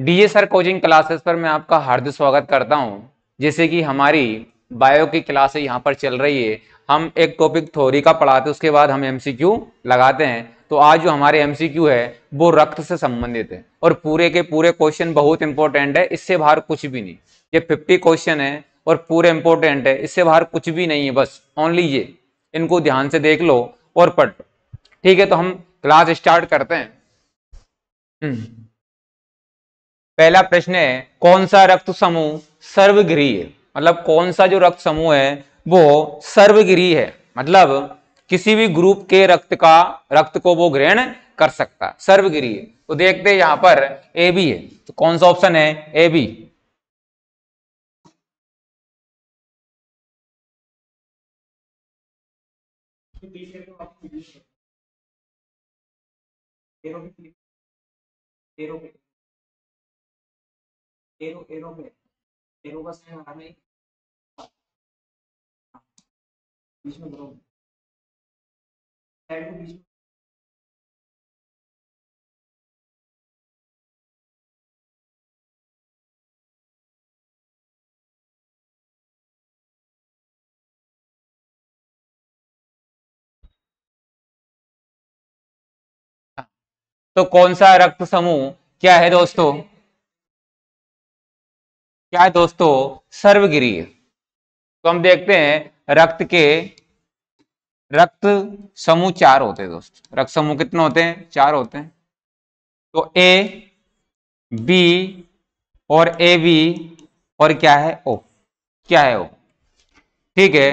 DJ sir coaching classes पर मैं आपका हार्दिक स्वागत करता हूं जैसे कि हमारी बायो की क्लासे यहां पर चल रही है हम एक टॉपिक थ्योरी का पढ़ाते हैं उसके बाद हम एमसीक्यू लगाते हैं तो आज जो हमारे एमसीक्यू है वो रक्त से संबंधित है और पूरे के पूरे क्वेश्चन बहुत इंपॉर्टेंट है इससे बाहर कुछ भी नहीं ये फिफ्टी क्वेश्चन है और पूरे इंपॉर्टेंट है इससे बाहर कुछ भी नहीं है बस ओनली ये इनको ध्यान से देख लो और पढ़ ठीक है तो हम क्लास स्टार्ट करते हैं हम्म। पहला प्रश्न है कौन सा रक्त समूह सर्वगृह मतलब कौन सा जो रक्त समूह है वो सर्वगृह है मतलब किसी भी ग्रुप के रक्त का रक्त को वो ग्रहण कर सकता सर्वगृह तो देखते यहां पर ए बी है तो कौन सा ऑप्शन है ए बी तेरो एरो एरो पे एरो का साइन रहा है बीच में करो साइड को बीच में तो कौन सा रक्त समूह क्या है दोस्तों क्या है दोस्तों सर्वगिरीय तो हम देखते हैं रक्त के रक्त समूह चार होते हैं दोस्तों रक्त समूह कितने होते हैं चार होते हैं तो ए बी और ए बी और क्या है ओ क्या है ओ ठीक है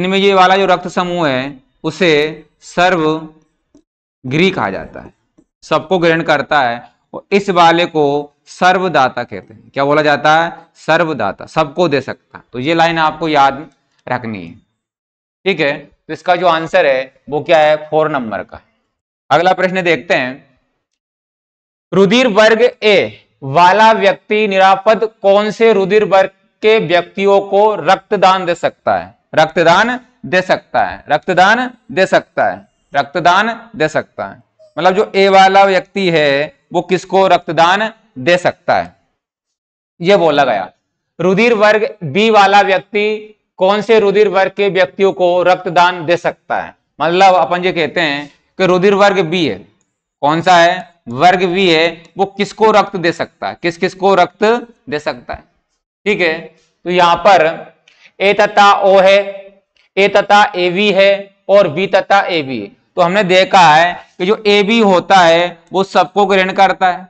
इनमें ये वाला जो रक्त समूह है उसे सर्व गृह कहा जाता है सबको ग्रहण करता है और इस वाले को सर्वदाता कहते हैं क्या बोला जाता है सर्वदाता सबको दे सकता है तो ये लाइन आपको याद रखनी है ठीक है तो इसका जो आंसर है वो क्या है फोर नंबर का अगला प्रश्न देखते हैं रुधिर वर्ग ए वाला व्यक्ति निरापद कौन से रुधिर वर्ग के व्यक्तियों को रक्तदान दे सकता है रक्तदान दे सकता है रक्तदान दे सकता है रक्तदान दे सकता है मतलब जो ए वाला व्यक्ति है वो किसको रक्तदान दे सकता है यह बोला गया रुधिर वर्ग बी वाला व्यक्ति कौन से रुधिर वर्ग के व्यक्तियों को रक्तदान दे सकता है मतलब अपन ये कहते हैं कि रुधिर वर्ग बी है कौन सा है वर्ग बी है वो किसको रक्त दे सकता है किस किस को रक्त दे सकता है ठीक है तो यहां पर ए तथा ओ है ए तथा ए बी है और बी तथा ए बी तो हमने देखा है कि जो ए बी होता है वो सबको ग्रहण करता है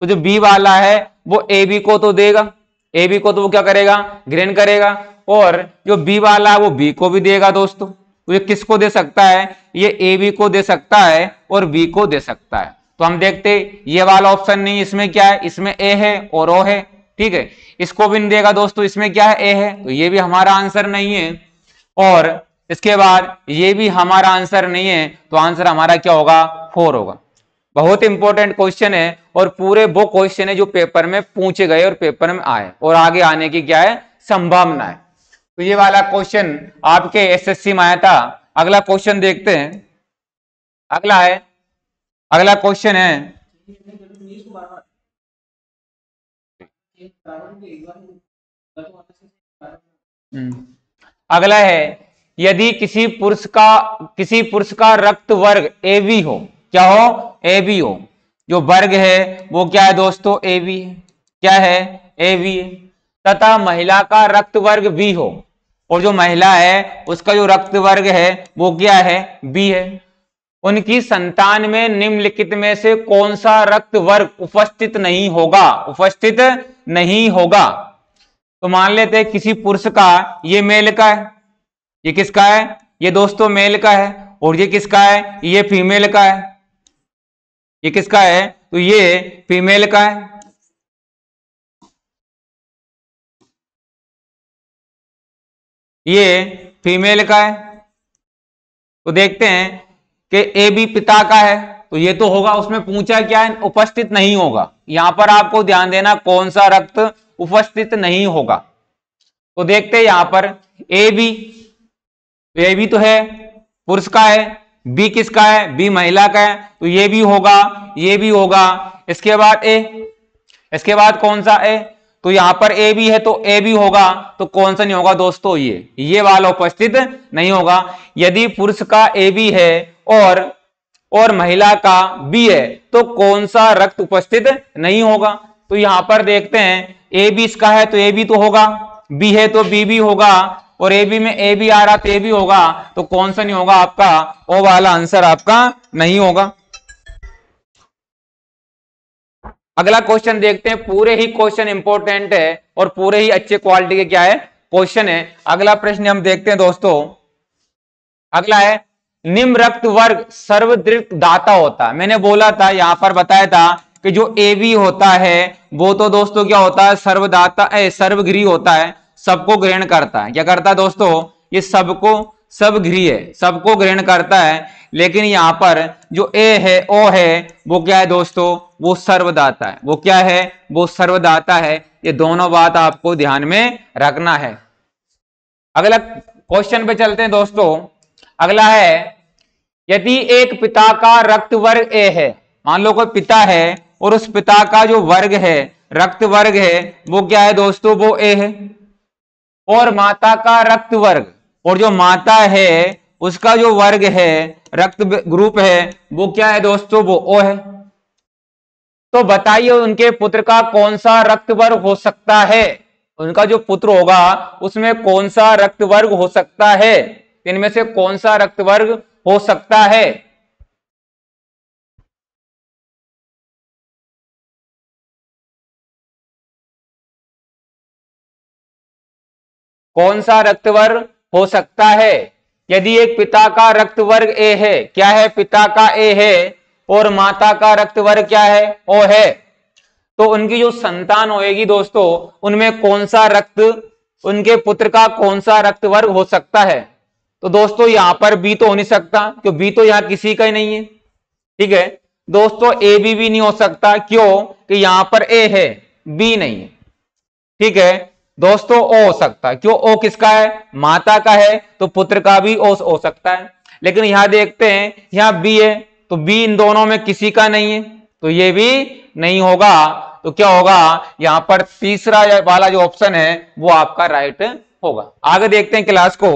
तो जो बी वाला है वो ए बी को तो देगा ए बी को तो वो क्या करेगा ग्रेन करेगा और जो बी वाला है वो बी को भी देगा दोस्तों तो ये किसको दे सकता है ये ए बी को दे सकता है और बी को दे सकता है तो हम देखते ये वाला ऑप्शन नहीं इसमें क्या है इसमें ए है और ओ है ठीक है इसको भी नहीं देगा दोस्तों इसमें क्या है ए है तो ये भी हमारा आंसर नहीं है और इसके बाद ये भी हमारा आंसर नहीं है तो आंसर हमारा क्या होगा फोर होगा बहुत इंपॉर्टेंट क्वेश्चन है और पूरे वो क्वेश्चन है जो पेपर में पूछे गए और पेपर में आए और आगे आने की क्या है संभावना है तो ये वाला क्वेश्चन आपके एसएससी में आया था अगला क्वेश्चन देखते हैं अगला है अगला क्वेश्चन है हम्म। अगला है यदि किसी पुरुष का किसी पुरुष का रक्त वर्ग ए बी हो क्या हो ए बी हो जो वर्ग है वो क्या है दोस्तों ए बी क्या है ए बी है तथा महिला का रक्त वर्ग बी हो और जो महिला है उसका जो रक्त वर्ग है वो क्या है बी है उनकी संतान में निम्नलिखित में से कौन सा रक्त वर्ग उपस्थित नहीं होगा उपस्थित नहीं होगा तो मान लेते हैं किसी पुरुष का ये मेल का है ये किसका है ये दोस्तों मेल का है और ये किसका है ये फीमेल का है ये किसका है तो ये फीमेल का है ये फीमेल का है तो देखते हैं कि ए बी पिता का है तो ये तो होगा उसमें पूछा क्या है उपस्थित नहीं होगा यहां पर आपको ध्यान देना कौन सा रक्त उपस्थित नहीं होगा तो देखते हैं यहां पर ए बी तो ए बी तो है पुरुष का है बी किसका है बी महिला का है तो ये भी होगा ये भी होगा इसके बाद ए इसके बाद कौन सा ए तो यहां पर ए भी है तो ए भी होगा तो कौन सा नहीं होगा दोस्तों ये ये वाला उपस्थित नहीं होगा यदि पुरुष का ए भी है और और महिला का बी है तो कौन सा रक्त उपस्थित नहीं होगा तो यहां पर देखते हैं ए बी इसका है तो ए भी तो होगा बी है तो बी भी होगा और ए बी में ए बी आ रहा तो ए बी होगा तो कौन सा नहीं होगा आपका ओ वाला आंसर आपका नहीं होगा अगला क्वेश्चन देखते हैं पूरे ही क्वेश्चन इंपॉर्टेंट है और पूरे ही अच्छे क्वालिटी के क्या है क्वेश्चन है अगला प्रश्न हम देखते हैं दोस्तों अगला है निम्न रक्त वर्ग सर्वदृत दाता होता है मैंने बोला था यहां पर बताया था कि जो ए बी होता है वो तो दोस्तों क्या होता है सर्वदाता सर्वगृह होता है सबको ग्रहण करता है क्या करता है दोस्तों ये सबको सब गृह है सबको ग्रहण करता है लेकिन यहाँ पर जो ए है ओ है वो क्या है दोस्तों वो सर्वदाता है वो क्या है वो सर्वदाता है ये दोनों बात आपको ध्यान में रखना है अगला क्वेश्चन पे चलते हैं दोस्तों अगला है यदि एक पिता का रक्त वर्ग ए है मान लो कोई पिता है और उस पिता का जो वर्ग है रक्त वर्ग है वो क्या है दोस्तों वो ए है और माता का रक्त वर्ग और जो माता है उसका जो वर्ग है रक्त ग्रुप है वो क्या है दोस्तों वो ओ है तो बताइए उनके पुत्र का कौन सा रक्त वर्ग हो सकता है उनका जो पुत्र होगा उसमें कौन सा रक्त वर्ग हो सकता है इनमें से कौन सा रक्त वर्ग हो सकता है कौन सा रक्त वर्ग हो सकता है यदि एक पिता का रक्त वर्ग ए है क्या है पिता का ए है और माता का रक्त वर्ग क्या है ओ है तो उनकी जो संतान होएगी दोस्तों उनमें कौन सा रक्त उनके पुत्र का कौन सा रक्त वर्ग हो सकता है तो दोस्तों यहां पर बी तो हो नहीं सकता क्यों बी तो यहां किसी का ही नहीं है ठीक है दोस्तों ए बी भी नहीं हो सकता क्यों कि यहां पर ए है बी नहीं है ठीक है दोस्तों ओ हो सकता है क्यों ओ किसका है माता का है तो पुत्र का भी ओ हो सकता है लेकिन यहां देखते हैं यहां बी है तो बी इन दोनों में किसी का नहीं है तो ये भी नहीं होगा तो क्या होगा यहां पर तीसरा वाला जो ऑप्शन है वो आपका राइट होगा आगे देखते हैं क्लास को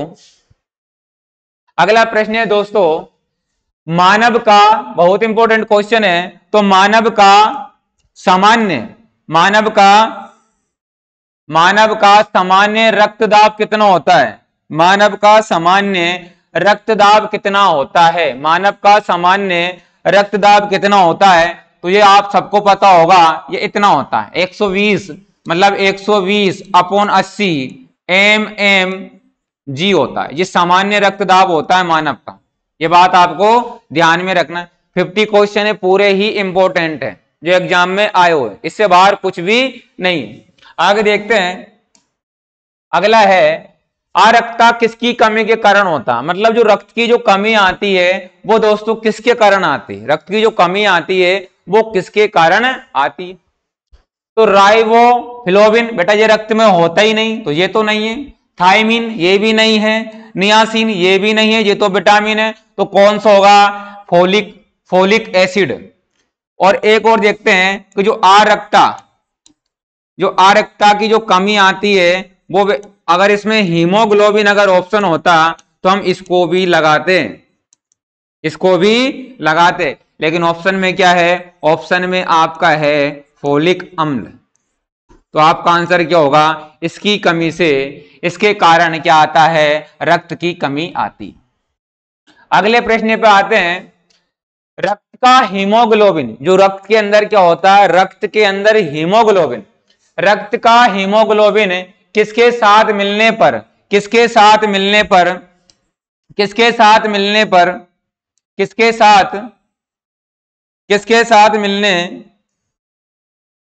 अगला प्रश्न है दोस्तों मानव का बहुत इंपॉर्टेंट क्वेश्चन है तो मानव का सामान्य मानव का मानव का सामान्य रक्तदाब कितना होता है मानव का सामान्य रक्तदाब कितना होता है मानव का सामान्य रक्तदाब कितना होता है तो ये आप सबको पता होगा ये इतना होता है 120 मतलब 120 अपॉन अस्सी एम एम जी होता है ये सामान्य रक्तदाब होता है मानव का ये बात आपको ध्यान में रखना है फिफ्टी क्वेश्चन पूरे ही इंपॉर्टेंट है जो एग्जाम में आए हुए इससे बाहर कुछ भी नहीं है आगे देखते हैं अगला है आरक्ता किसकी कमी के कारण होता मतलब जो रक्त की जो कमी आती है वो दोस्तों किसके कारण आती है रक्त की जो कमी आती है वो किसके कारण आती है तो राइवोफिलोबिन बेटा ये रक्त में होता ही नहीं तो ये तो नहीं है थाइमिन ये भी नहीं है नियासिन ये भी नहीं है ये तो विटामिन है तो कौन सा होगा फोलिक फोलिक एसिड और एक और देखते हैं कि जो आरक्ता जो आरक्ता की जो कमी आती है वो अगर इसमें हीमोग्लोबिन अगर ऑप्शन होता तो हम इसको भी लगाते इसको भी लगाते लेकिन ऑप्शन में क्या है ऑप्शन में आपका है फोलिक अम्ल तो आपका आंसर क्या होगा इसकी कमी से इसके कारण क्या आता है रक्त की कमी आती अगले प्रश्न पे आते हैं रक्त का हीमोग्लोबिन जो रक्त के अंदर क्या होता है रक्त के अंदर हीमोग्लोबिन रक्त का हीमोग्लोबिन किसके साथ मिलने पर किसके साथ मिलने पर किसके साथ मिलने पर किसके साथ किसके साथ मिलने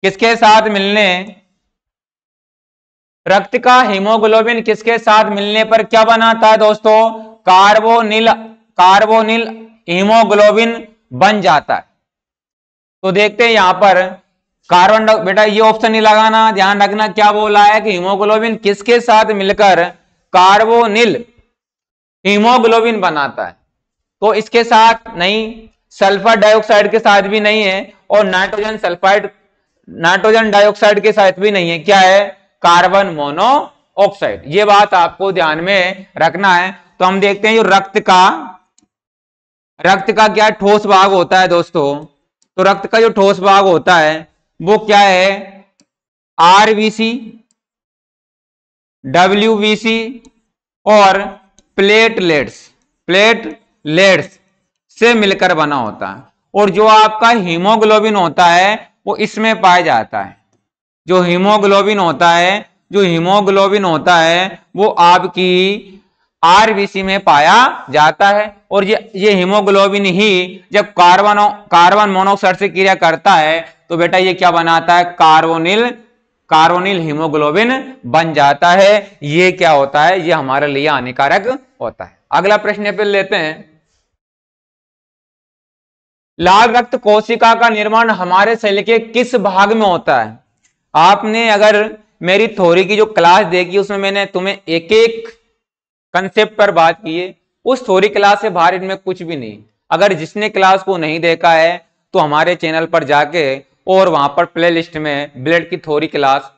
किसके साथ मिलने रक्त का हीमोग्लोबिन किसके साथ मिलने पर क्या बनाता है दोस्तों कार्बोनिल कार्बोनिल हीमोग्लोबिन बन जाता है तो देखते हैं यहां पर कार्बन बेटा ये ऑप्शन नहीं लगाना ध्यान रखना क्या बोला है कि हीमोग्लोबिन किसके साथ मिलकर कार्बोनिल हीमोग्लोबिन बनाता है तो इसके साथ नहीं सल्फर डाइऑक्साइड के साथ भी नहीं है और नाइट्रोजन सल्फाइड नाइट्रोजन डाइऑक्साइड के साथ भी नहीं है क्या है कार्बन मोनो ऑक्साइड ये बात आपको ध्यान में रखना है तो हम देखते हैं जो रक्त का रक्त का क्या ठोस भाग होता है दोस्तों तो रक्त का जो ठोस भाग होता है वो क्या है आरबीसी डब्ल्यूबीसी और प्लेटलेट्स प्लेटलेट्स से मिलकर बना होता है और जो आपका हीमोग्लोबिन होता है वो इसमें पाया जाता है जो हीमोग्लोबिन होता है जो हीमोग्लोबिन होता है वो आपकी आरबीसी में पाया जाता है और ये ये हीमोग्लोबिन ही जब कार्बन कार्बन मोनोक्साइड से क्रिया करता है तो बेटा ये क्या बनाता है कार्बोनिल कार्बोनिल हीमोग्लोबिन बन जाता है ये क्या होता है ये हमारे लिए हानिकारक होता है अगला प्रश्न फिर लेते हैं लाल रक्त कोशिका का निर्माण हमारे शरीर के किस भाग में होता है आपने अगर मेरी थोरी की जो क्लास देखी उसमें मैंने तुम्हें एक एक कंसेप्ट पर बात किए उस थोरी क्लास से बाहर इनमें कुछ भी नहीं अगर जिसने क्लास को नहीं देखा है तो हमारे चैनल पर जाके और वहां पर प्ले लिस्ट में ब्लेड की थोरी क्लास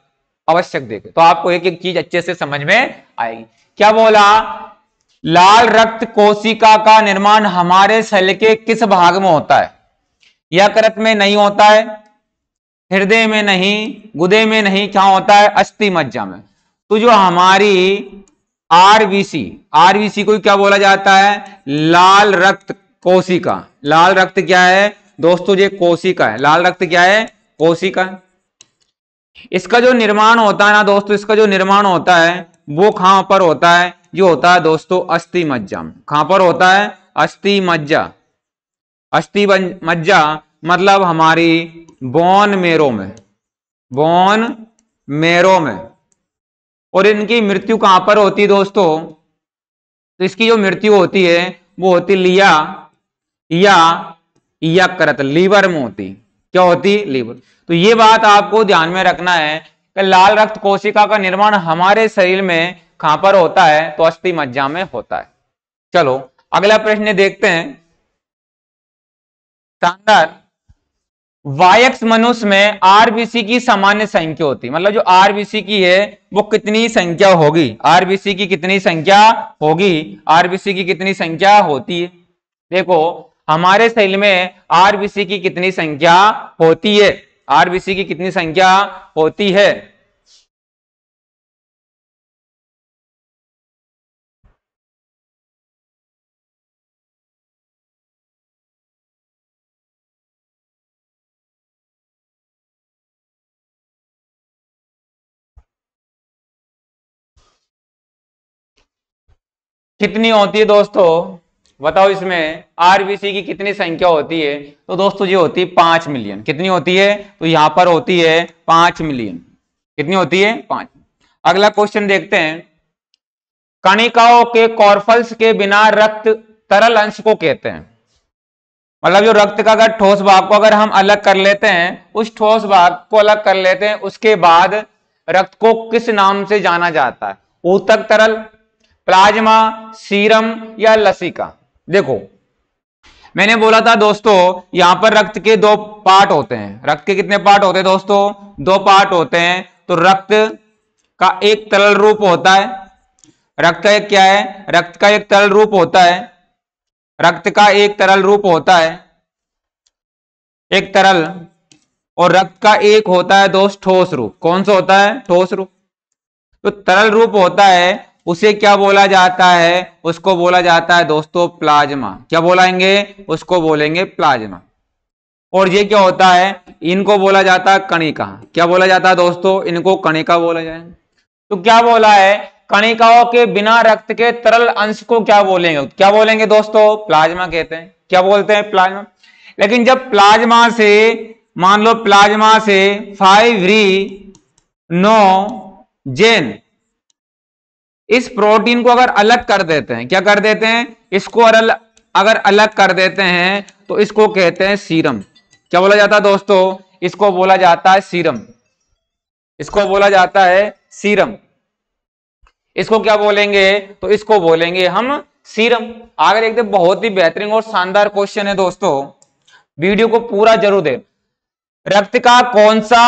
अवश्य देखे तो आपको एक एक चीज अच्छे से समझ में आएगी क्या बोला लाल रक्त कोशिका का निर्माण हमारे शरीर के किस भाग में होता है यकृत में नहीं होता है हृदय में नहीं गुदे में नहीं क्या होता है अस्थि मज्जा में तो जो हमारी आरबीसी आरबीसी को क्या बोला जाता है लाल रक्त कोशिका लाल रक्त क्या है दोस्तों ये कोशिका है लाल रक्त क्या है कोशिका इसका जो निर्माण होता है ना दोस्तों इसका जो निर्माण होता है वो कहां पर होता है जो होता है दोस्तों अस्थि मज्जा कहां पर होता है अस्थि मज्जा अस्थि मज्जा मतलब हमारी बोन मेरो में बोन मेरो में और इनकी मृत्यु कहां पर होती है दोस्तों तो इसकी जो मृत्यु होती है वो होती लिया या या करत लीवर में होती क्या होती लीवर तो ये बात आपको ध्यान में रखना है कि लाल रक्त कोशिका का निर्माण हमारे शरीर में कहां पर होता है तो अस्थि मज्जा में होता है चलो अगला प्रश्न देखते हैं वायक्स मनुष्य में आरबीसी की सामान्य संख्या होती मतलब जो आरबीसी की है वो कितनी संख्या होगी आरबीसी की कितनी संख्या होगी आरबीसी की कितनी संख्या होती है देखो हमारे शैल में आरबीसी की कितनी संख्या होती है आरबीसी की कितनी संख्या होती है कितनी होती है दोस्तों बताओ इसमें आरबीसी की कितनी संख्या होती है तो दोस्तों ये होती है पांच मिलियन कितनी होती है तो यहां पर होती है पांच मिलियन कितनी होती है पांच अगला क्वेश्चन देखते हैं कणिकाओं के कॉर्फल्स के बिना रक्त तरल अंश को कहते हैं मतलब जो रक्त का अगर ठोस भाग को अगर हम अलग कर लेते हैं उस ठोस भाग को अलग कर लेते हैं उसके बाद रक्त को किस नाम से जाना जाता है ऊतक तरल प्लाज्मा सीरम या लसिका देखो मैंने बोला था दोस्तों यहां पर रक्त के दो पार्ट होते हैं रक्त के कितने पार्ट होते हैं दोस्तों दो पार्ट होते हैं तो रक्त का एक तरल रूप होता है रक्त का एक क्या है रक्त का एक तरल रूप होता है रक्त का एक तरल रूप होता है एक तरल और रक्त का एक होता है दोस्त ठोस रूप कौन सा होता है ठोस रूप तो तरल रूप होता है उसे क्या बोला जाता है उसको बोला जाता है दोस्तों प्लाज्मा क्या बोलाएंगे उसको बोलेंगे प्लाज्मा और ये क्या होता है इनको बोला जाता है कणिका क्या बोला जाता है दोस्तों इनको कणिका बोला जाए तो क्या बोला है कणिकाओं के बिना रक्त के तरल अंश को क्या बोलेंगे क्या बोलेंगे दोस्तों प्लाज्मा कहते हैं क्या बोलते हैं प्लाज्मा लेकिन जब प्लाज्मा से मान लो प्लाज्मा से फाइव री नो जेन इस प्रोटीन को अगर अलग कर देते हैं क्या कर देते हैं इसको अगर अलग कर देते हैं तो इसको कहते हैं सीरम क्या बोला जाता है दोस्तों इसको बोला जाता है सीरम इसको बोला जाता है सीरम इसको क्या बोलेंगे तो इसको बोलेंगे हम सीरम आगे देखते बहुत ही बेहतरीन और शानदार क्वेश्चन है दोस्तों वीडियो को पूरा जरूर दे रक्त का कौन सा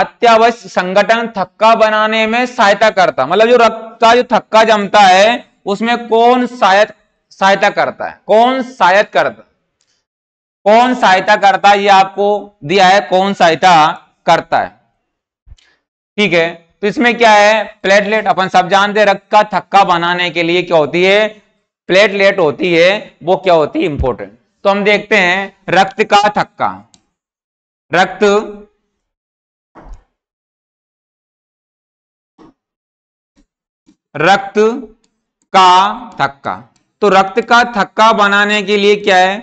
अत्यावश्यक संगठन थक्का बनाने में सहायता करता मतलब जो रक्त का जो थक्का जमता है उसमें कौन सहायत सहायता करता है कौन सहायत करता कौन सहायता करता है ये आपको दिया है कौन सहायता करता है ठीक है तो इसमें क्या है प्लेटलेट अपन सब जानते हैं का थक्का बनाने के लिए क्या होती है प्लेटलेट होती है वो क्या होती है इंपोर्टेंट तो हम देखते हैं रक्त का थक्का रक्त रक्त का थक्का तो रक्त का थक्का बनाने के लिए क्या है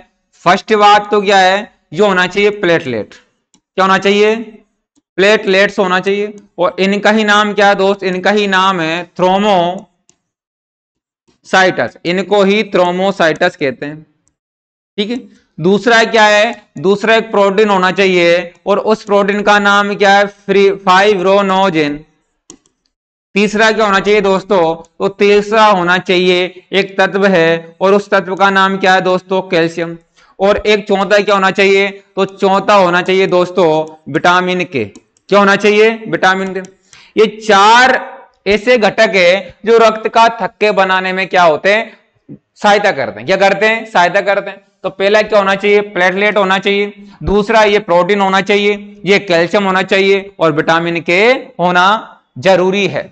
फर्स्ट बात तो क्या है ये होना चाहिए प्लेटलेट क्या होना चाहिए प्लेटलेट्स होना चाहिए और इनका ही नाम क्या है दोस्त इनका ही नाम है थ्रोमो साइटस इनको ही थ्रोमोसाइटस कहते हैं ठीक है दूसरा क्या है दूसरा एक प्रोटीन होना चाहिए और उस प्रोटीन का नाम क्या है फ्री फाइब्रोनोजेन तीसरा क्या होना चाहिए दोस्तों तो तीसरा होना चाहिए एक तत्व है और उस तत्व का नाम क्या है दोस्तों कैल्शियम और एक चौथा क्या होना चाहिए तो चौथा होना चाहिए दोस्तों विटामिन के क्या होना चाहिए विटामिन के ये चार ऐसे घटक है जो रक्त का थक्के बनाने में क्या होते हैं सहायता करते हैं क्या करते हैं सहायता करते हैं तो पहला क्या होना चाहिए प्लेटलेट होना चाहिए दूसरा ये प्रोटीन होना चाहिए ये कैल्शियम होना चाहिए और विटामिन के होना जरूरी है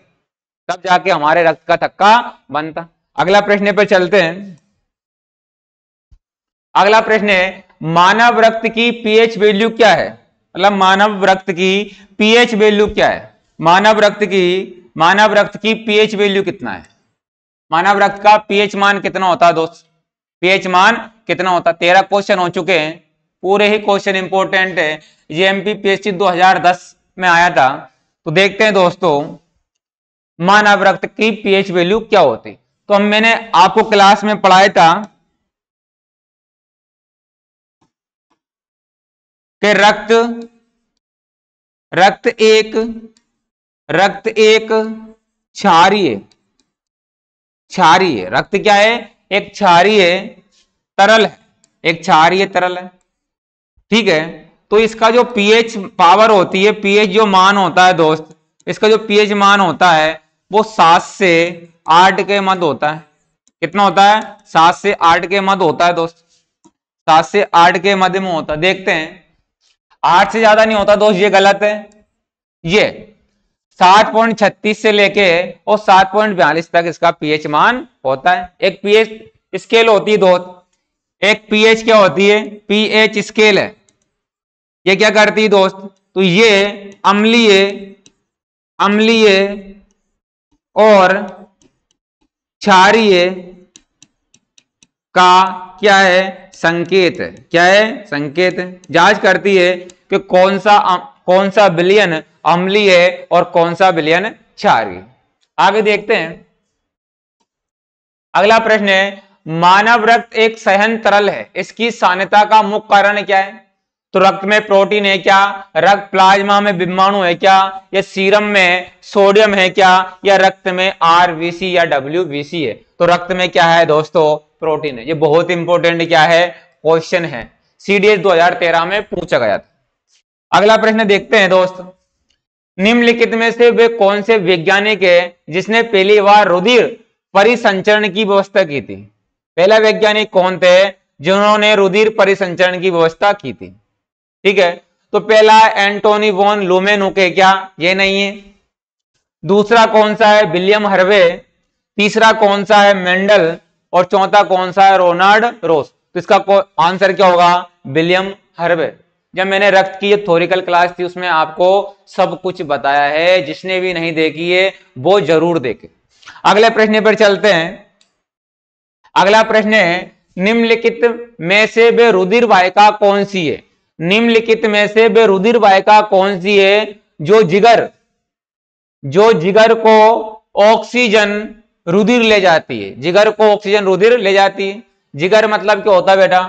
तब जाके हमारे रक्त का थक्का बनता अगला प्रश्न पर चलते हैं अगला प्रश्न है मानव रक्त की पीएच वैल्यू क्या है मतलब मानव रक्त की पीएच वैल्यू क्या है मानव रक्त की मानव रक्त की पीएच वैल्यू कितना है मानव रक्त का पीएच मान कितना होता है दोस्त पीएच मान कितना होता है तेरह क्वेश्चन हो चुके हैं पूरे ही क्वेश्चन इंपोर्टेंट है जेएमपी पीएचसी 2010 में आया था तो देखते हैं दोस्तों मानव रक्त की पीएच वैल्यू क्या होती तो हम मैंने आपको क्लास में पढ़ाया था कि रक्त रक्त एक रक्त एक क्षारीय क्षारीय रक्त क्या है एक क्षारीय तरल है एक क्षारीय तरल है ठीक है तो इसका जो पीएच पावर होती है पीएच जो मान होता है दोस्त इसका जो पीएच मान होता है वो सात से आठ के मध्य होता है कितना होता है सात से आठ के मध्य होता है दोस्त सात से आठ के मध्य में होता है देखते हैं आठ से ज्यादा नहीं होता दोस्त ये गलत है ये सात पॉइंट छत्तीस से लेके और सात पॉइंट बयालीस तक इसका पीएच मान होता है एक पीएच स्केल होती है दोस्त एक पीएच क्या होती है पीएच स्केल है ये क्या करती है दोस्त तो ये अम्लीय अम्लीय और क्षारिय का क्या है संकेत क्या है संकेत जांच करती है कि कौन सा कौन सा बिलियन अम्ली है और कौन सा बिलियन क्षारीय आगे देखते हैं अगला प्रश्न है मानव रक्त एक सहन तरल है इसकी सान्यता का मुख्य कारण क्या है तो रक्त में प्रोटीन है क्या रक्त प्लाज्मा में विमाणु है क्या या सीरम में सोडियम है क्या या रक्त में आरबीसी या डब्ल्यू है तो रक्त में क्या है दोस्तों प्रोटीन है ये बहुत इंपॉर्टेंट क्या है क्वेश्चन है सीडीएस 2013 में पूछा गया था अगला प्रश्न देखते हैं दोस्त निम्नलिखित में से वे कौन से वैज्ञानिक है जिसने पहली बार रुधिर परिसंचरण की व्यवस्था की थी पहला वैज्ञानिक कौन थे जिन्होंने रुधिर परिसंचरण की व्यवस्था की थी ठीक है तो पहला एंटोनी वॉन लोमेन ओके क्या ये नहीं है दूसरा कौन सा है विलियम हर्वे तीसरा कौन सा है मेंडल और चौथा कौन सा है रोनाल्ड रोस तो इसका आंसर क्या होगा विलियम हर्वे जब मैंने रक्त की थोरिकल क्लास थी उसमें आपको सब कुछ बताया है जिसने भी नहीं देखी है वो जरूर देखे अगले प्रश्न पर चलते हैं अगला प्रश्न है निम्नलिखित में से वे रुधिर वायिका कौन सी है निम्नलिखित में से वे रुधिर वायका कौन सी है जो जिगर जो जिगर को ऑक्सीजन रुधिर ले जाती है जिगर को ऑक्सीजन रुधिर ले जाती है जिगर मतलब क्या होता है बेटा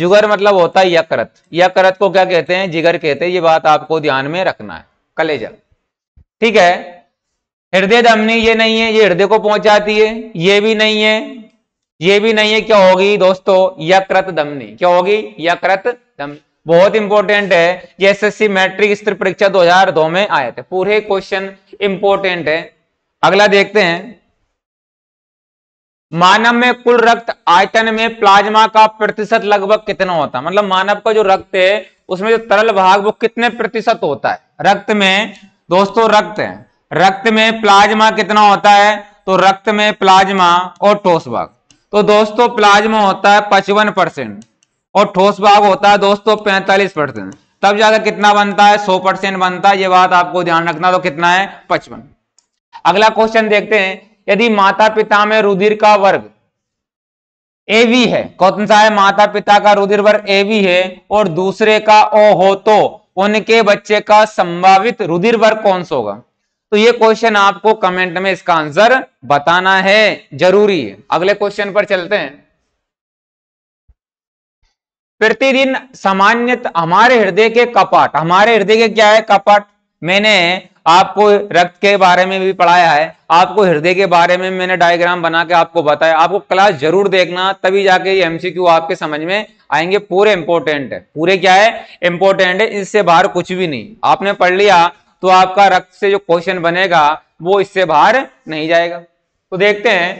जिगर मतलब होता है यकृत यकृत को क्या कहते हैं जिगर कहते हैं ये बात आपको ध्यान में रखना है कलेजा ठीक है हृदय धमनी ये नहीं है ये हृदय को पहुंचाती है ये भी नहीं है ये भी नहीं है क्या होगी दोस्तों यकृत धमनी क्या होगी यकृत धमनी बहुत इंपॉर्टेंट है ये एसएससी मैट्रिक स्तर परीक्षा 2002 में आए थे पूरे क्वेश्चन इंपॉर्टेंट है अगला देखते हैं मानव में कुल रक्त आयतन में प्लाज्मा का प्रतिशत लगभग कितना होता है मतलब मानव का जो रक्त है उसमें जो तरल भाग वो कितने प्रतिशत होता है रक्त में दोस्तों रक्त है रक्त में प्लाज्मा कितना होता है तो रक्त में प्लाज्मा और ठोस भाग तो दोस्तों प्लाज्मा होता है पचपन परसेंट और ठोस भाग होता है दोस्तों पैंतालीस परसेंट तब जाकर कितना बनता है सौ परसेंट बनता है ये बात आपको ध्यान रखना तो कितना है पचपन अगला क्वेश्चन देखते हैं यदि माता पिता में रुधिर का वर्ग एवी है कौन सा है माता पिता का रुधिर वर्ग ए वी है और दूसरे का ओ हो तो उनके बच्चे का संभावित रुधिर वर्ग कौन सा होगा तो ये क्वेश्चन आपको कमेंट में इसका आंसर बताना है जरूरी है अगले क्वेश्चन पर चलते हैं प्रतिदिन सामान्यत हमारे हृदय के कपाट हमारे हृदय के क्या है कपाट मैंने आपको रक्त के बारे में भी पढ़ाया है आपको हृदय के बारे में मैंने डायग्राम बना के आपको बताया आपको क्लास जरूर देखना तभी जाके ये एमसीक्यू आपके समझ में आएंगे पूरे इंपॉर्टेंट है पूरे क्या है इंपॉर्टेंट है इससे बाहर कुछ भी नहीं आपने पढ़ लिया तो आपका रक्त से जो क्वेश्चन बनेगा वो इससे बाहर नहीं जाएगा तो देखते हैं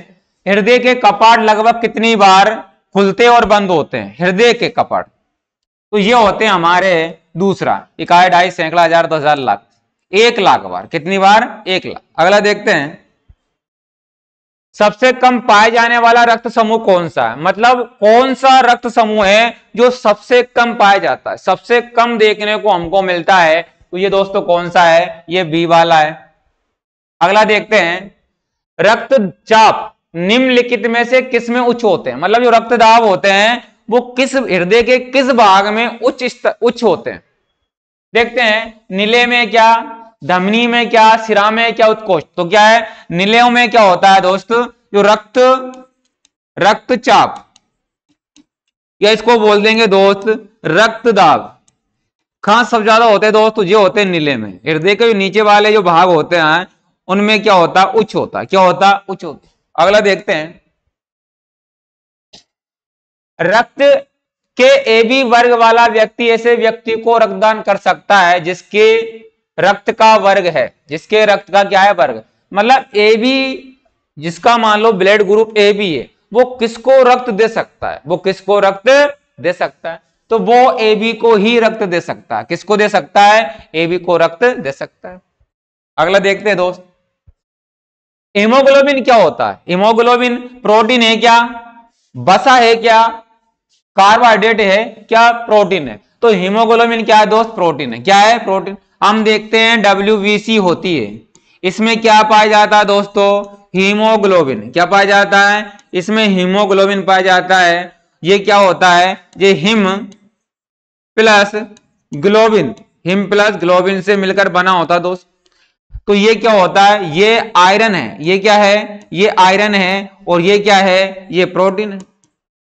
हृदय के कपाट लगभग कितनी बार खुलते और बंद होते हैं हृदय के कपड़ तो ये होते हैं हमारे दूसरा इकाई ढाई सैकड़ा हजार दस हजार लाख एक लाख बार कितनी बार एक लाख अगला देखते हैं सबसे कम पाए जाने वाला रक्त समूह कौन सा है मतलब कौन सा रक्त समूह है जो सबसे कम पाया जाता है सबसे कम देखने को हमको मिलता है तो ये दोस्तों कौन सा है ये बी वाला है अगला देखते हैं रक्तचाप निम्नलिखित में से किस में उच्च होते हैं मतलब जो रक्तदाब होते हैं वो किस हृदय के किस भाग में उच्च उच्च होते हैं देखते हैं नीले में क्या धमनी में क्या सिरा में क्या उत्कोष तो क्या है नीले में क्या होता है दोस्त जो रक्त रक्तचाप या इसको बोल देंगे दोस्त रक्तदाब खास सब ज्यादा होते हैं दोस्त ये होते हैं नीले में हृदय के जो नीचे वाले जो भाग होते हैं उनमें क्या होता है उच्च होता है क्या होता है उच्च होता अगला देखते हैं रक्त के ए बी वर्ग वाला व्यक्ति ऐसे व्यक्ति को रक्तदान कर सकता है जिसके रक्त का वर्ग है जिसके रक्त का क्या है वर्ग मतलब ए बी जिसका मान लो ब्लड ग्रुप ए बी है वो किसको रक्त दे सकता है वो किसको रक्त दे सकता है तो वो ए बी को ही रक्त दे सकता है किसको दे सकता है ए बी को रक्त दे सकता है अगला देखते हैं दोस्त हेमोग्लोबिन क्या होता है हेमोग्लोबिन प्रोटीन है क्या बसा है क्या कार्बोहाइड्रेट है क्या प्रोटीन है तो हीमोग्लोबिन क्या है दोस्त प्रोटीन है क्या है प्रोटीन हम देखते हैं डब्ल्यू होती है इसमें क्या पाया जाता है दोस्तों हीमोग्लोबिन क्या पाया जाता है इसमें हीमोग्लोबिन पाया जाता है ये क्या होता है ये heme plus globin heme plus globin से मिलकर बना होता है दोस्त तो ये क्या होता है ये आयरन है ये क्या है ये आयरन है और ये क्या है ये प्रोटीन है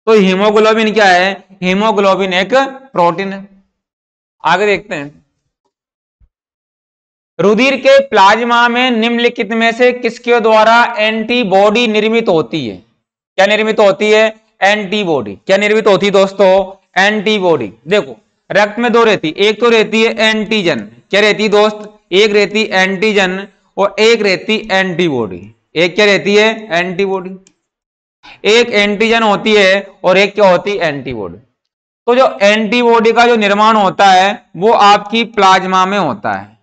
तो हीमोग्लोबिन क्या है हीमोग्लोबिन एक प्रोटीन है आगे देखते हैं रुधिर के प्लाज्मा में निम्नलिखित में से किसके द्वारा एंटीबॉडी निर्मित होती है क्या निर्मित होती है एंटीबॉडी क्या निर्मित होती है दोस्तों एंटीबॉडी देखो रक्त में दो रहती एक तो रहती है एंटीजन क्या रहती है दोस्त एक रहती एंटीजन और एक रहती एंटीबॉडी एक क्या रहती है एंटीबॉडी एक एंटीजन होती है और एक क्या होती है एंटीबॉडी तो जो एंटीबॉडी का जो निर्माण होता है वो आपकी प्लाज्मा में होता है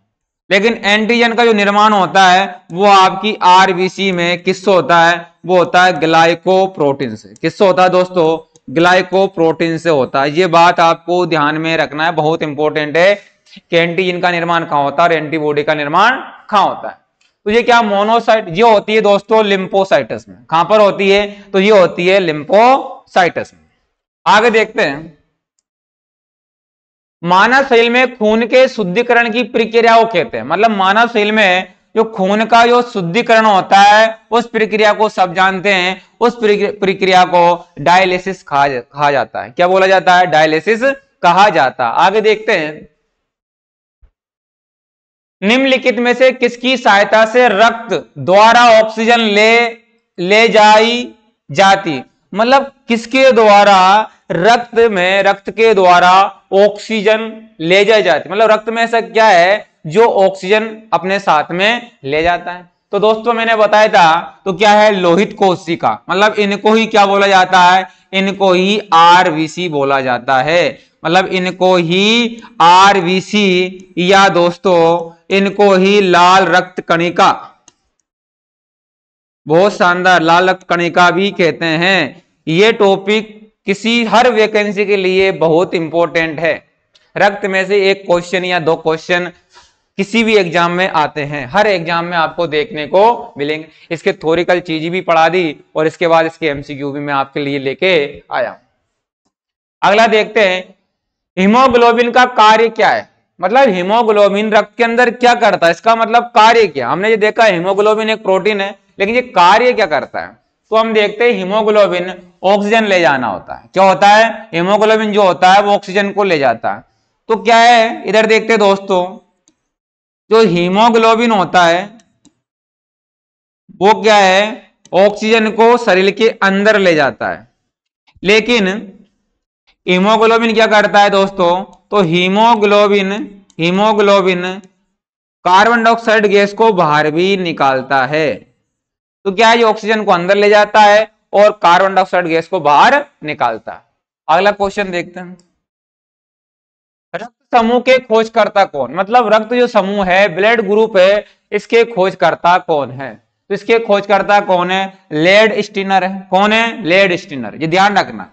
लेकिन एंटीजन का जो निर्माण होता है वो आपकी आरबीसी में किससे होता है वो होता है ग्लाइको प्रोटीन से किससे होता है दोस्तों ग्लाइको प्रोटीन से होता है ये बात आपको ध्यान में रखना है बहुत इंपॉर्टेंट है कि एंटीजन का निर्माण कहा होता है और एंटीबॉडी का निर्माण कहा होता है तो ये क्या मोनोसाइट ये होती है दोस्तों लिम्फोसाइटस में कहां पर होती है तो ये होती है लिम्फोसाइटस में आगे देखते हैं मानव शरीर में खून के शुद्धिकरण की प्रक्रिया को कहते हैं मतलब मानव शरीर में जो खून का जो शुद्धिकरण होता है उस प्रक्रिया को सब जानते हैं उस प्रक्रिया को डायलिसिस कहा जाता है क्या बोला जाता है डायलिसिस कहा जाता है आगे देखते हैं निम्नलिखित में से किसकी सहायता से रक्त द्वारा ऑक्सीजन ले ले जाई जाती मतलब किसके द्वारा रक्त में रक्त के द्वारा ऑक्सीजन ले जाई जाती मतलब रक्त में ऐसा क्या है जो ऑक्सीजन अपने साथ में ले जाता है तो दोस्तों मैंने बताया था तो क्या है लोहित कोशिका मतलब इनको ही क्या बोला जाता है इनको ही आरबीसी बोला जाता है मतलब इनको ही आरबीसी या दोस्तों इनको ही लाल रक्त कणिका बहुत शानदार लाल रक्त कणिका भी कहते हैं ये टॉपिक किसी हर वैकेंसी के लिए बहुत इंपॉर्टेंट है रक्त में से एक क्वेश्चन या दो क्वेश्चन किसी भी एग्जाम में आते हैं हर एग्जाम में आपको देखने को मिलेंगे इसके थोरिकल चीज भी पढ़ा दी और इसके बाद इसके एमसीक्यू भी मैं आपके लिए लेके आया अगला देखते हैं हीमोग्लोबिन का कार्य क्या है मतलब हीमोग्लोबिन रक्त के अंदर क्या करता है इसका मतलब कार्य क्या हमने ये देखा हीमोग्लोबिन एक प्रोटीन है लेकिन ये कार्य क्या करता है तो हम देखते हैं हीमोग्लोबिन ऑक्सीजन ले जाना होता है क्या होता है हीमोग्लोबिन जो होता है वो ऑक्सीजन को ले जाता है तो क्या है इधर देखते दोस्तों जो हीमोग्लोबिन होता है वो क्या है ऑक्सीजन को शरीर के अंदर ले जाता है लेकिन हीमोग्लोबिन क्या करता है दोस्तों तो haemoglobin haemoglobin carbon dioxide gas को बाहर भी निकालता है तो क्या है ये ऑक्सीजन को अंदर ले जाता है और कार्बन डाइऑक्साइड गैस को बाहर निकालता है अगला क्वेश्चन देखते हैं रक्त समूह के खोजकर्ता कौन मतलब रक्त जो समूह है ब्लड ग्रुप है इसके खोजकर्ता कौन है तो इसके खोजकर्ता कौन है लेड स्टिनर है कौन है लेड स्टिनर ये ध्यान रखना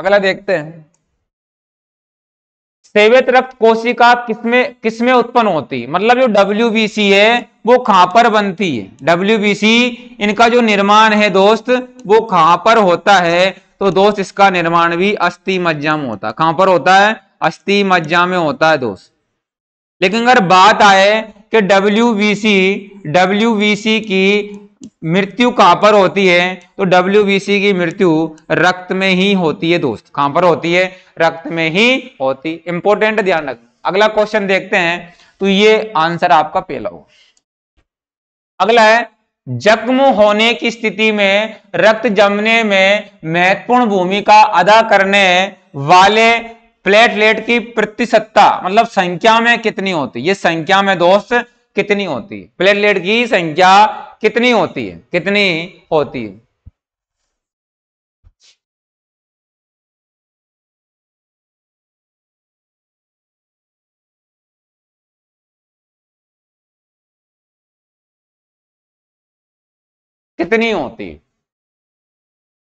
अगला देखते हैं सेवित रक्त कोशिका किसमें किसमें उत्पन्न होती है मतलब जो डब्ल्यू है वो कहां पर बनती है डब्ल्यू इनका जो निर्माण है दोस्त वो कहां पर होता है तो दोस्त इसका निर्माण भी अस्थि मज्जा में होता है कहां पर होता है अस्थि मज्जा में होता है दोस्त लेकिन अगर बात आए कि डब्ल्यू बी की मृत्यु कहां पर होती है तो डब्ल्यू की मृत्यु रक्त में ही होती है दोस्त कहां पर होती है रक्त में ही होती इंपॉर्टेंट ध्यान रख अगला क्वेश्चन देखते हैं तो ये आंसर आपका पहला होगा अगला है जख्म होने की स्थिति में रक्त जमने में महत्वपूर्ण भूमिका अदा करने वाले प्लेटलेट की प्रतिशतता मतलब संख्या में कितनी होती है ये संख्या में दोस्त कितनी होती है प्लेटलेट की संख्या कितनी होती है कितनी होती है कितनी होती है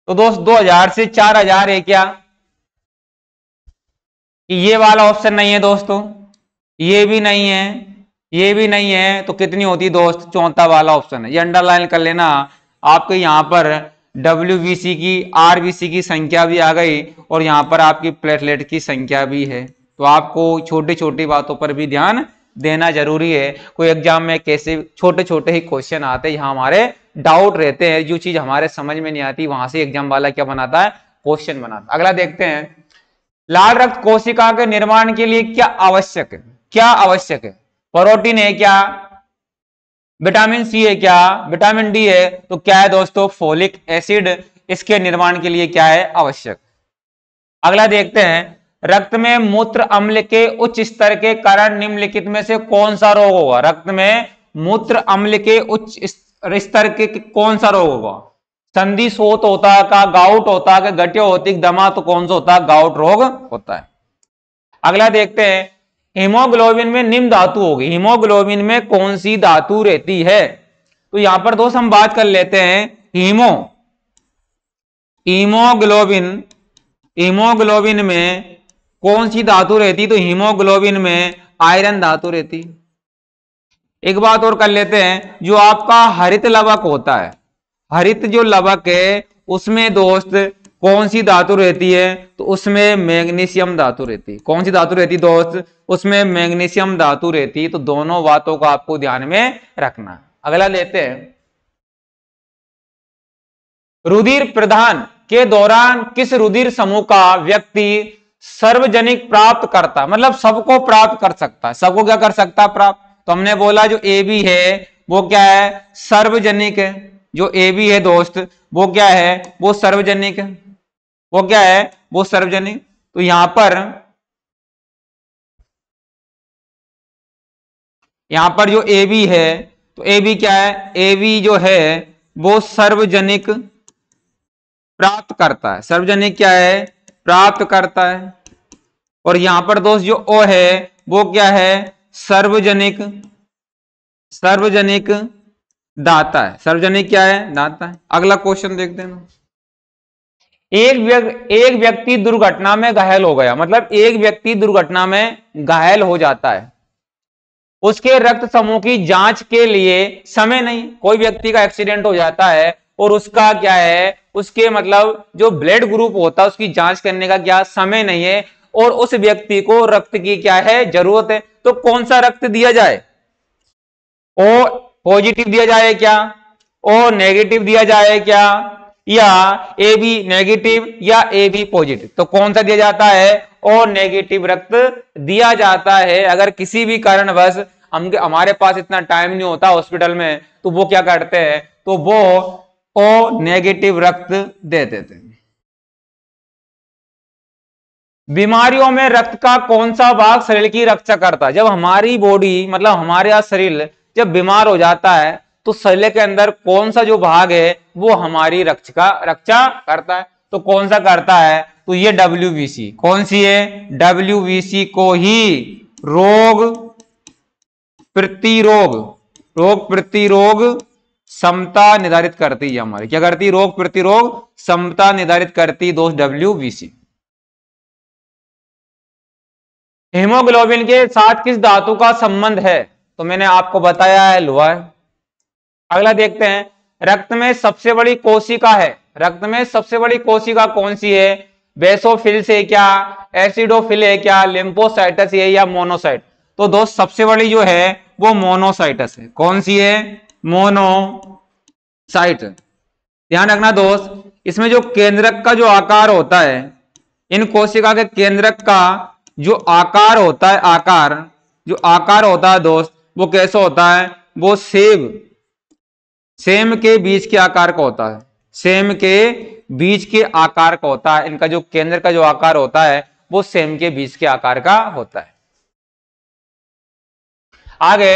तो दोस्त 2000 से 4000 है क्या ये वाला ऑप्शन नहीं है दोस्तों ये भी नहीं है ये भी नहीं है तो कितनी होती दोस्त चौथा वाला ऑप्शन है ये अंडरलाइन कर लेना आपके यहाँ पर डब्ल्यू की आर की संख्या भी आ गई और यहाँ पर आपकी प्लेटलेट की संख्या भी है तो आपको छोटी छोटी बातों पर भी ध्यान देना जरूरी है कोई एग्जाम में कैसे छोटे छोटे ही क्वेश्चन आते हैं यहाँ हमारे डाउट रहते हैं जो चीज हमारे समझ में नहीं आती वहां से एग्जाम वाला क्या बनाता है क्वेश्चन बनाता है अगला देखते हैं लाल रक्त कोशिका के निर्माण के लिए क्या आवश्यक है क्या आवश्यक है प्रोटीन है क्या विटामिन सी है क्या विटामिन डी है तो क्या है दोस्तों फोलिक एसिड इसके निर्माण के लिए क्या है आवश्यक अगला देखते हैं रक्त में मूत्र अम्ल के उच्च स्तर के कारण निम्नलिखित में से कौन सा रोग होगा रक्त में मूत्र अम्ल के उच्च स्तर के कौन सा रोग होगा संधि सोत होता का गाउट होता है घटिया होती दमा तो कौन सा होता है गाउट रोग होता है अगला देखते हैं हीमोग्लोबिन में निम्न धातु होगी हीमोग्लोबिन में कौन सी धातु रहती है तो यहां पर दोस्त हम बात कर लेते हैं हीमो हीमोग्लोबिन हीमोग्लोबिन में कौन सी धातु रहती तो हीमोग्लोबिन में आयरन धातु रहती एक बात और कर लेते हैं जो आपका हरित लवक होता है हरित जो लवक है उसमें दोस्त कौन सी धातु रहती है तो उसमें मैग्नीशियम धातु रहती है कौन सी धातु रहती दोस्त उसमें मैग्नीशियम धातु रहती है तो दोनों बातों को आपको ध्यान में रखना अगला लेते हैं रुधिर प्रधान के दौरान किस रुधिर समूह का व्यक्ति सार्वजनिक प्राप्त करता मतलब सबको प्राप्त कर सकता है सबको क्या कर सकता प्राप्त तो हमने बोला जो ए बी है वो क्या है सार्वजनिक है जो ए बी है दोस्त वो क्या है वो सार्वजनिक है वो क्या है वो सार्वजनिक तो यहां पर यहां पर जो ए बी है तो ए बी क्या है ए बी जो है वो सार्वजनिक प्राप्त करता है सार्वजनिक क्या है प्राप्त करता है और यहां पर दोस्त जो ओ है वो क्या है सार्वजनिक सार्वजनिक दाता है सार्वजनिक क्या है दाता है अगला क्वेश्चन देख देना एक व्यक्ति एक व्यक्ति दुर्घटना में घायल हो गया मतलब एक व्यक्ति दुर्घटना में घायल हो जाता है उसके रक्त समूह की जांच के लिए समय नहीं कोई व्यक्ति का एक्सीडेंट हो जाता है और उसका क्या है उसके मतलब जो ब्लड ग्रुप होता है उसकी जांच करने का क्या समय नहीं है और उस व्यक्ति को रक्त की क्या है जरूरत है तो कौन सा रक्त दिया जाए ओ पॉजिटिव दिया जाए क्या ओ नेगेटिव दिया जाए क्या या ए बी नेगेटिव या ए बी पॉजिटिव तो कौन सा दिया जाता है ओ नेगेटिव रक्त दिया जाता है अगर किसी भी कारणवश हम हमारे पास इतना टाइम नहीं होता हॉस्पिटल में तो वो क्या करते हैं तो वो ओ नेगेटिव रक्त दे देते हैं बीमारियों में रक्त का कौन सा भाग शरीर की रक्षा करता है जब हमारी बॉडी मतलब हमारे शरीर जब बीमार हो जाता है तो शल्य के अंदर कौन सा जो भाग है वो हमारी रक्षा रक्षा करता है तो कौन सा करता है तो ये डब्ल्यू कौन सी है डब्ल्यू को ही रोग प्रतिरोग रोग प्रतिरोग समता निर्धारित करती है हमारी क्या करती रोग प्रतिरोग समता निर्धारित करती दोष डब्ल्यू हीमोग्लोबिन के साथ किस धातु का संबंध है तो मैंने आपको बताया है लोहा है अगला देखते हैं रक्त में सबसे बड़ी कोशिका है रक्त में सबसे बड़ी कोशिका कौन सी है बेसोफिल्स है क्या एसिडोफिल है क्या लिम्पोसाइटस है या मोनोसाइट तो दोस्त सबसे बड़ी जो है वो मोनोसाइटस है कौन सी है मोनोसाइट ध्यान रखना दोस्त इसमें जो केंद्रक का जो आकार होता है इन कोशिका के केंद्रक का जो आकार होता है आकार जो आकार होता है दोस्त वो कैसा होता है वो सेब सेम के बीज के आकार का होता है सेम के बीज के आकार का होता है इनका जो केंद्र का जो आकार होता है वो सेम के बीज के आकार का होता है आगे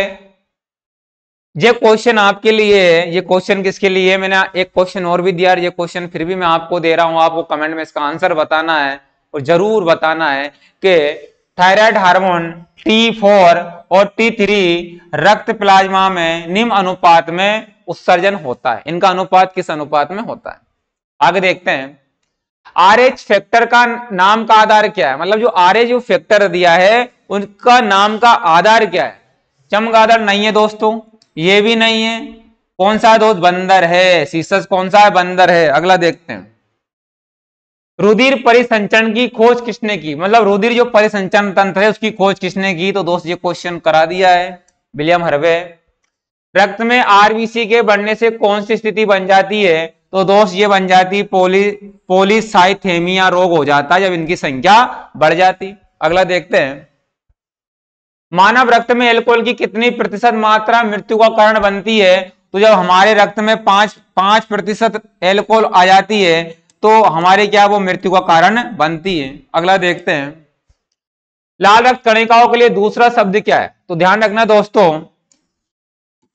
ये क्वेश्चन आपके लिए है ये क्वेश्चन किसके लिए है मैंने एक क्वेश्चन और भी दिया ये क्वेश्चन फिर भी मैं आपको दे रहा हूं आपको कमेंट में इसका आंसर बताना है और जरूर बताना है कि थायराइड हार्मोन टी फोर और टी थ्री रक्त प्लाज्मा में निम्न अनुपात में उत्सर्जन होता है इनका अनुपात किस अनुपात में होता है आगे देखते हैं आर एच फैक्टर का नाम का आधार क्या है मतलब जो आर एच फैक्टर दिया है उनका नाम का आधार क्या है चमगादड़ नहीं है दोस्तों ये भी नहीं है कौन सा दोस्त बंदर है सीसस कौन सा है बंदर है अगला देखते हैं रुधिर परिसंचरण की खोज किसने की मतलब रुधिर जो परिसंचरण तंत्र है उसकी खोज किसने की तो दोस्त ये क्वेश्चन करा दिया है विलियम हरवे रक्त में आरबीसी के बढ़ने से कौन सी स्थिति बन जाती है तो दोस्त ये बन जाती पोली पोलिसाइथेमिया रोग हो जाता है जब इनकी संख्या बढ़ जाती अगला देखते हैं मानव रक्त में एल्कोहल की कितनी प्रतिशत मात्रा मृत्यु का कारण बनती है तो जब हमारे रक्त में पांच पांच प्रतिशत एल्कोहल आ जाती है तो हमारे क्या वो मृत्यु का कारण बनती है अगला देखते हैं लाल रक्त कणिकाओं के लिए दूसरा शब्द क्या है तो ध्यान रखना दोस्तों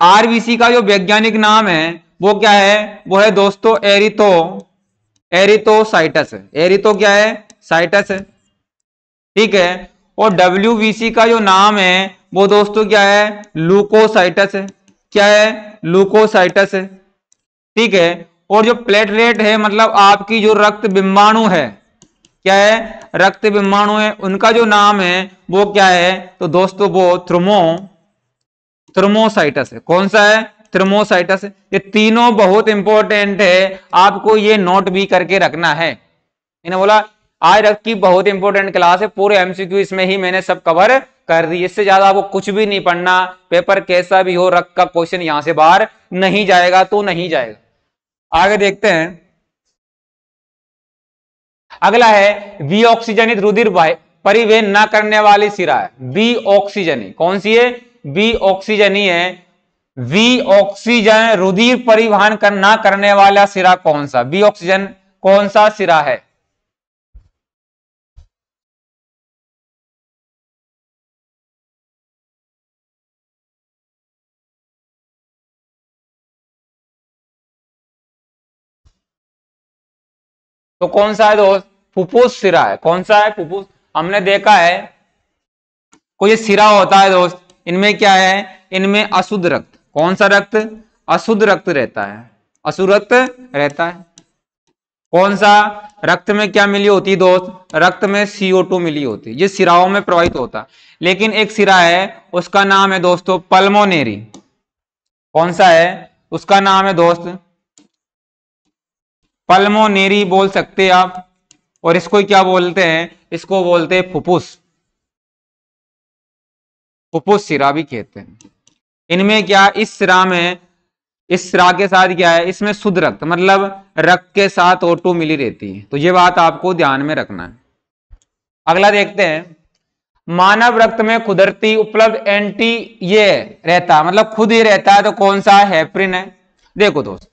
आरबीसी का जो वैज्ञानिक नाम है वो क्या है वो है दोस्तों एरिथो एरितोसाइटस एरिथो क्या है साइटस है ठीक है और डब्ल्यू का जो नाम है वो दोस्तों क्या है लूकोसाइटस है क्या है लूकोसाइटस है ठीक है और जो प्लेटलेट है मतलब आपकी जो रक्त बिंबाणु है क्या है रक्त बिंबाणु है उनका जो नाम है वो क्या है तो दोस्तों वो थ्रोमो थर्मोसाइटस है कौन सा है थर्मोसाइटस ये तीनों बहुत इंपॉर्टेंट है आपको ये नोट भी करके रखना है मैंने बोला आज की बहुत इंपॉर्टेंट क्लास है पूरे एमसीक्यू इसमें ही मैंने सब कवर कर दी इससे ज्यादा आपको कुछ भी नहीं पढ़ना पेपर कैसा भी हो रख का क्वेश्चन यहां से बाहर नहीं जाएगा तो नहीं जाएगा आगे देखते हैं अगला है वी ऑक्सीजनित रुधिर परिवहन ना करने वाली सिरा है बी ऑक्सीजन कौन सी है बी ऑक्सीजन ही है वी ऑक्सीजन रुधिर परिवहन कर, ना करने वाला सिरा कौन सा बी ऑक्सीजन कौन सा सिरा है तो कौन सा है दोस्त फुफूस सिरा है कौन सा है फुफूस हमने देखा है कोई सिरा होता है दोस्त इनमें क्या है इनमें अशुद्ध रक्त कौन सा रक्त अशुद्ध रक्त रहता है अशुद्ध रक्त रहता है कौन सा रक्त में क्या मिली होती है दोस्त रक्त में सीओ टू मिली होती है ये सिराओं में प्रवाहित होता है लेकिन एक सिरा है उसका नाम है दोस्तों पल्मोनेरी कौन सा है उसका नाम है दोस्त पल्मोनेरी बोल सकते आप और इसको क्या बोलते हैं इसको बोलते हैं फुफुस पुपो भी कहते हैं इनमें क्या इस सिरा में इस सिरा के साथ क्या है इसमें शुद्ध रक्त मतलब रक्त के साथ ओटो मिली रहती है तो ये बात आपको ध्यान में रखना है अगला देखते हैं मानव रक्त में कुदरती उपलब्ध एंटी ये रहता मतलब खुद ही रहता है तो कौन सा हैप्रिन है देखो दोस्त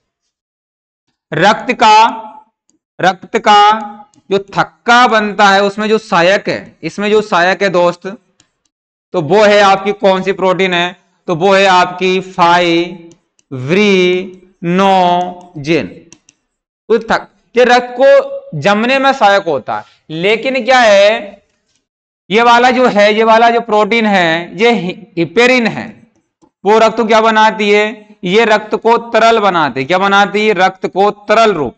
रक्त का रक्त का जो थक्का बनता है उसमें जो सहायक है इसमें जो सहायक है दोस्त तो वो है आपकी कौन सी प्रोटीन है तो वो है आपकी जिन उत्थक तो ये रक्त को जमने में सहायक होता है लेकिन क्या है ये वाला जो है ये वाला जो प्रोटीन है ये हिपेरिन है वो रक्त क्या बनाती है ये रक्त को तरल बनाती है क्या बनाती है रक्त को तरल रूप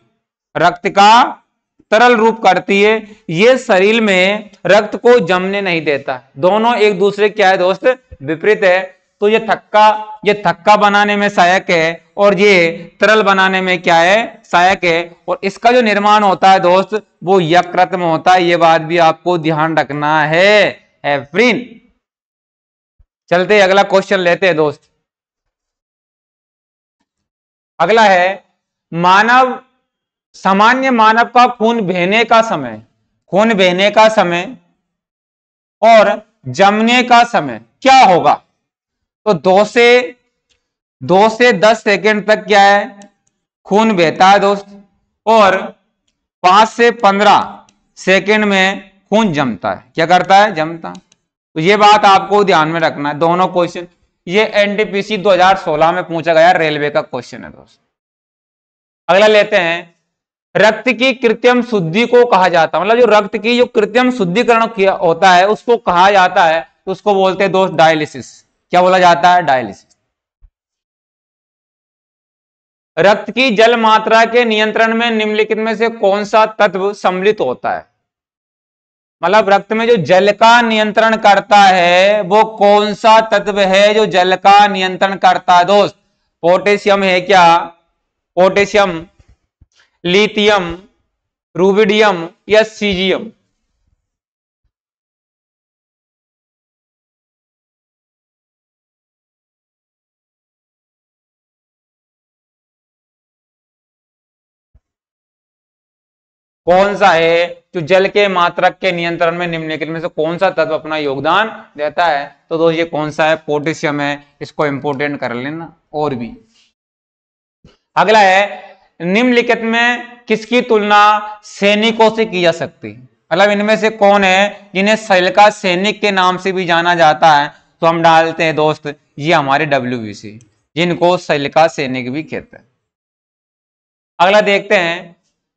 रक्त का तरल रूप करती है ये शरीर में रक्त को जमने नहीं देता दोनों एक दूसरे क्या है दोस्त विपरीत है तो ये थक्का ये थक्का बनाने में सहायक है और ये तरल बनाने में क्या है सहायक है और इसका जो निर्माण होता है दोस्त वो यकृत में होता है ये बात भी आपको ध्यान रखना है एफ्रीन चलते अगला क्वेश्चन लेते हैं दोस्त अगला है मानव सामान्य मानव का खून बहने का समय खून बहने का समय और जमने का समय क्या होगा तो दो से दो से दस सेकेंड तक क्या है खून बहता है दोस्त और पांच से पंद्रह सेकेंड में खून जमता है क्या करता है जमता तो ये बात आपको ध्यान में रखना है दोनों क्वेश्चन ये एनडीपीसी 2016 में पूछा गया रेलवे का क्वेश्चन है दोस्त अगला लेते हैं रक्त की कृत्रिम शुद्धि को कहा जाता है मतलब जो रक्त की जो कृत्रिम शुद्धिकरण किया होता है उसको कहा जाता है तो उसको बोलते हैं दोस्त डायलिसिस क्या बोला जाता है डायलिसिस रक्त की जल मात्रा के नियंत्रण में निम्नलिखित में से कौन सा तत्व सम्मिलित होता है मतलब रक्त में जो जल का नियंत्रण करता है वो कौन सा तत्व है जो जल का नियंत्रण करता है दोस्त पोटेशियम है क्या पोटेशियम लिथियम रूबिडियम या सीजियम कौन सा है जो जल के मात्रक के नियंत्रण में निम्नलिखित में से कौन सा तत्व अपना योगदान देता है तो दोस्त ये कौन सा है पोटेशियम है इसको इंपोर्टेंट कर लेना और भी अगला है निम्नलिखित में किसकी तुलना सैनिकों से की जा सकती मतलब इनमें से कौन है जिन्हें सैलका सैनिक के नाम से भी जाना जाता है तो हम डालते हैं दोस्त ये हमारे डब्ल्यू जिनको सैलका सैनिक भी कहते हैं अगला देखते हैं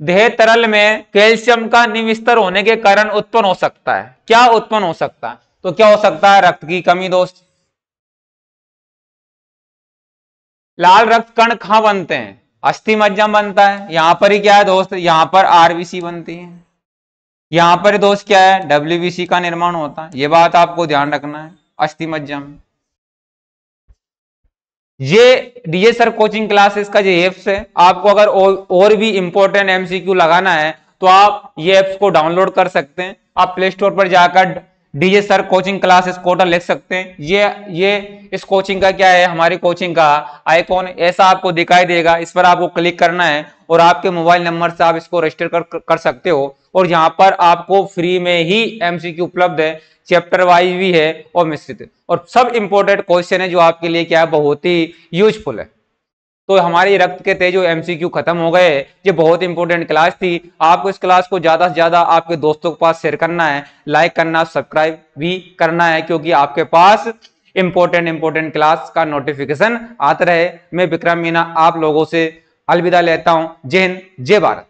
देह तरल में कैल्शियम का निविस्तर होने के कारण उत्पन्न हो सकता है क्या उत्पन्न हो सकता है तो क्या हो सकता है रक्त की कमी दोस्त लाल रक्त कण कहां बनते हैं अस्थि मज्जम बनता है यहां पर ही क्या है दोस्त यहां पर आरबीसी बनती है यहां पर दोस्त क्या है डब्ल्यूबीसी का निर्माण होता है ये बात आपको ध्यान रखना है अस्थि मज्जम ये डीए सर कोचिंग क्लासेस का जो एप्स है आपको अगर और, और भी इंपॉर्टेंट एमसीक्यू लगाना है तो आप ये एप्स को डाउनलोड कर सकते हैं आप प्ले स्टोर पर जाकर DJ sir coaching classes Kota लिख सकते हैं ये ये इस कोचिंग का क्या है हमारी कोचिंग का आइकॉन ऐसा आपको दिखाई देगा इस पर आपको क्लिक करना है और आपके मोबाइल नंबर से आप इसको रजिस्टर कर कर सकते हो और यहाँ पर आपको फ्री में ही एमसीक्यू उपलब्ध है चैप्टर वाइज भी है और मिश्रित और सब इम्पोर्टेंट क्वेश्चन है जो आपके लिए क्या है बहुत ही यूजफुल है तो हमारे रक्त के तेज एमसीक्यू खत्म हो गए ये बहुत इंपॉर्टेंट क्लास थी आपको इस क्लास को ज्यादा से ज्यादा आपके दोस्तों के पास शेयर करना है लाइक करना सब्सक्राइब भी करना है क्योंकि आपके पास इंपॉर्टेंट इंपॉर्टेंट क्लास का नोटिफिकेशन आता रहे मैं विक्रम मीना आप लोगों से अलविदा लेता हूं जय हिंद जय भारत